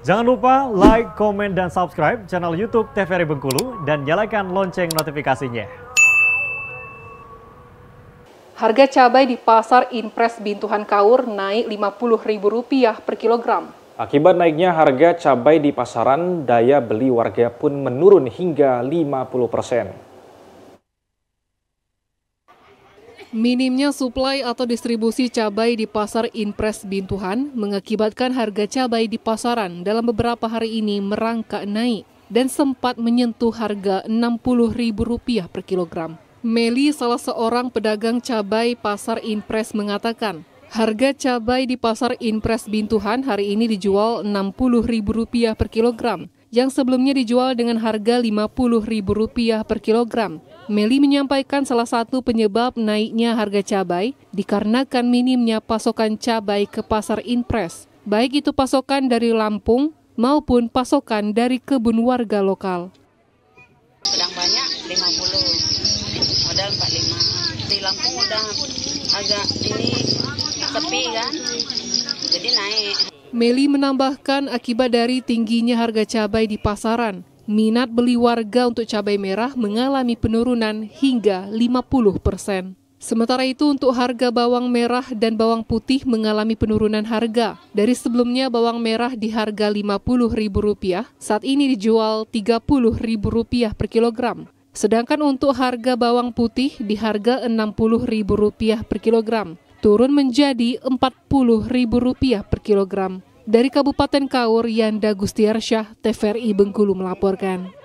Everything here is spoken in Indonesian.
Jangan lupa like, komen, dan subscribe channel YouTube TVRI Bengkulu dan nyalakan lonceng notifikasinya. Harga cabai di pasar Impres Bintuhan Kaur naik Rp50.000 per kilogram. Akibat naiknya harga cabai di pasaran, daya beli warga pun menurun hingga 50 persen. Minimnya suplai atau distribusi cabai di pasar Impres Bintuhan mengakibatkan harga cabai di pasaran dalam beberapa hari ini merangkak naik dan sempat menyentuh harga Rp60.000 per kilogram. Meli, salah seorang pedagang cabai pasar Impres mengatakan, harga cabai di pasar Impres Bintuhan hari ini dijual Rp60.000 per kilogram yang sebelumnya dijual dengan harga Rp50.000 per kilogram. Meli menyampaikan salah satu penyebab naiknya harga cabai dikarenakan minimnya pasokan cabai ke pasar impres, baik itu pasokan dari Lampung maupun pasokan dari kebun warga lokal. Sedang banyak 50, modal 45. Di Lampung udah agak ini sepi kan, jadi naik Meli menambahkan akibat dari tingginya harga cabai di pasaran, minat beli warga untuk cabai merah mengalami penurunan hingga 50 persen. Sementara itu untuk harga bawang merah dan bawang putih mengalami penurunan harga. Dari sebelumnya bawang merah di harga Rp50.000, saat ini dijual Rp30.000 per kilogram. Sedangkan untuk harga bawang putih di harga Rp60.000 per kilogram turun menjadi Rp40.000 per kilogram. Dari Kabupaten Kaur, Yanda Gustiarsyah, TVRI Bengkulu melaporkan.